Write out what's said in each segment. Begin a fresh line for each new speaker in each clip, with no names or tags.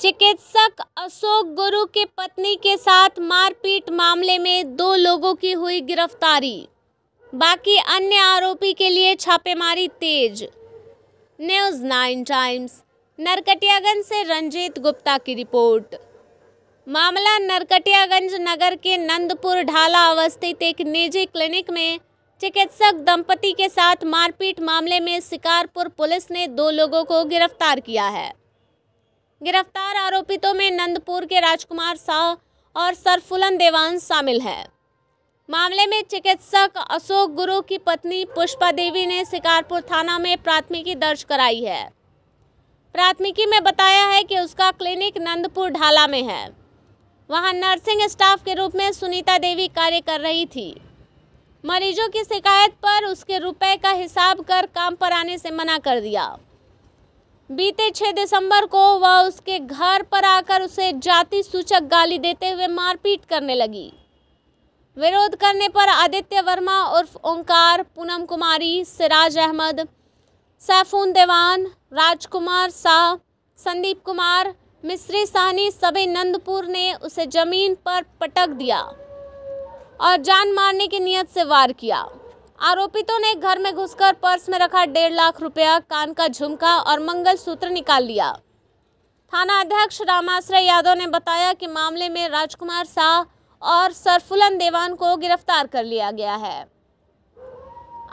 चिकित्सक अशोक गुरु के पत्नी के साथ मारपीट मामले में दो लोगों की हुई गिरफ्तारी बाकी अन्य आरोपी के लिए छापेमारी तेज न्यूज नाइन टाइम्स नरकटियागंज से रंजीत गुप्ता की रिपोर्ट मामला नरकटियागंज नगर के नंदपुर ढाला अवस्थित एक निजी क्लिनिक में चिकित्सक दंपति के साथ मारपीट मामले में शिकारपुर पुलिस ने दो लोगों को गिरफ्तार किया है गिरफ्तार आरोपितों में नंदपुर के राजकुमार साह और सरफुलन देवान शामिल है मामले में चिकित्सक अशोक गुरु की पत्नी पुष्पा देवी ने शिकारपुर थाना में प्राथमिकी दर्ज कराई है प्राथमिकी में बताया है कि उसका क्लिनिक नंदपुर ढाला में है वहां नर्सिंग स्टाफ के रूप में सुनीता देवी कार्य कर रही थी मरीजों की शिकायत पर उसके रुपए का हिसाब कर काम पर आने से मना कर दिया बीते 6 दिसंबर को वह उसके घर पर आकर उसे जाति सूचक गाली देते हुए मारपीट करने लगी विरोध करने पर आदित्य वर्मा उर्फ ओंकार पूनम कुमारी सिराज अहमद सैफून देवान राजकुमार शाह संदीप कुमार मिस्री सहनी सभी नंदपुर ने उसे ज़मीन पर पटक दिया और जान मारने की नीयत से वार किया आरोपितों ने घर में घुसकर पर्स में रखा डेढ़ लाख रुपया कान का झुमका और मंगल सूत्र निकाल लिया थाना अध्यक्ष रामाश्रय यादव ने बताया कि मामले में राजकुमार शाह और सरफुलन देवान को गिरफ्तार कर लिया गया है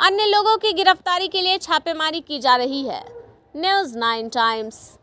अन्य लोगों की गिरफ्तारी के लिए छापेमारी की जा रही है न्यूज़ नाइन टाइम्स